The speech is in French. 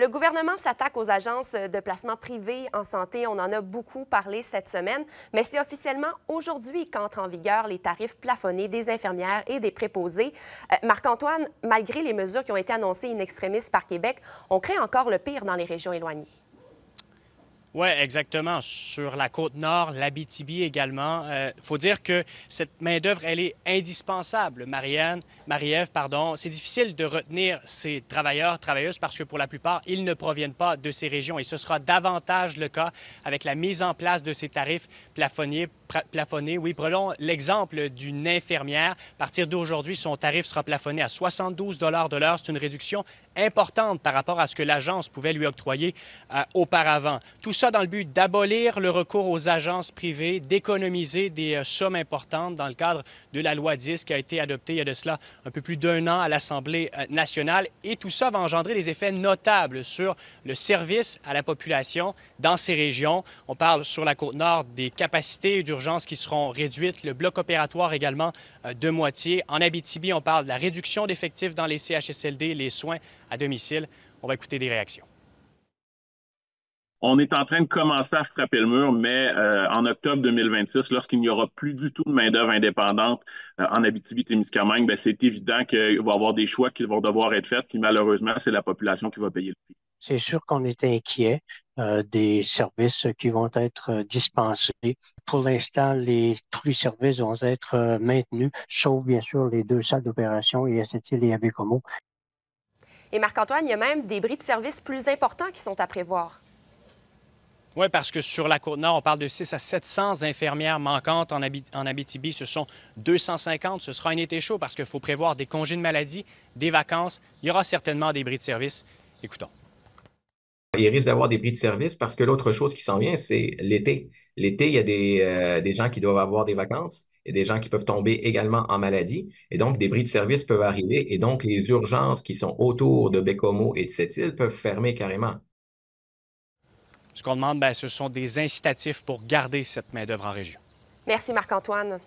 Le gouvernement s'attaque aux agences de placement privé en santé. On en a beaucoup parlé cette semaine, mais c'est officiellement aujourd'hui qu'entrent en vigueur les tarifs plafonnés des infirmières et des préposés. Euh, Marc-Antoine, malgré les mesures qui ont été annoncées in extremis par Québec, on crée encore le pire dans les régions éloignées. Oui, exactement. Sur la côte nord, l'Abitibi également. Il euh, faut dire que cette main-d'œuvre, elle est indispensable. Marianne, Marie-Ève, pardon, c'est difficile de retenir ces travailleurs, travailleuses, parce que pour la plupart, ils ne proviennent pas de ces régions. Et ce sera davantage le cas avec la mise en place de ces tarifs plafonniers. plafonnés. Oui, prenons l'exemple d'une infirmière. À partir d'aujourd'hui, son tarif sera plafonné à 72 de l'heure. C'est une réduction importante par rapport à ce que l'agence pouvait lui octroyer euh, auparavant. Tout ça dans le but d'abolir le recours aux agences privées, d'économiser des euh, sommes importantes dans le cadre de la loi 10 qui a été adoptée il y a de cela un peu plus d'un an à l'Assemblée euh, nationale. Et tout ça va engendrer des effets notables sur le service à la population dans ces régions. On parle sur la côte nord des capacités d'urgence qui seront réduites, le bloc opératoire également euh, de moitié. En Abitibi, on parle de la réduction d'effectifs dans les CHSLD, les soins à domicile. On va écouter des réactions. On est en train de commencer à frapper le mur, mais euh, en octobre 2026, lorsqu'il n'y aura plus du tout de main-d'œuvre indépendante euh, en Abitibi-Témiscamingue, ben, c'est évident qu'il va y avoir des choix qui vont devoir être faits, puis malheureusement, c'est la population qui va payer le prix. C'est sûr qu'on est inquiet euh, des services qui vont être dispensés. Pour l'instant, les, tous les services vont être maintenus, sauf bien sûr les deux salles d'opération, île et como Et Marc-Antoine, il y a même des bris de services plus importants qui sont à prévoir. Oui, parce que sur la Côte-Nord, on parle de 6 à 700 infirmières manquantes en, Abitibi. Ce sont 250. Ce sera un été chaud parce qu'il faut prévoir des congés de maladie, des vacances. Il y aura certainement des bris de service. Écoutons. Il risque d'avoir des bris de service parce que l'autre chose qui s'en vient, c'est l'été. L'été, il y a des, euh, des, gens qui doivent avoir des vacances et des gens qui peuvent tomber également en maladie. Et donc, des bris de service peuvent arriver. Et donc, les urgences qui sont autour de Bécomo et de cette île peuvent fermer carrément. Ce qu'on demande, ben, ce sont des incitatifs pour garder cette main-d'œuvre en région. Merci Marc-Antoine.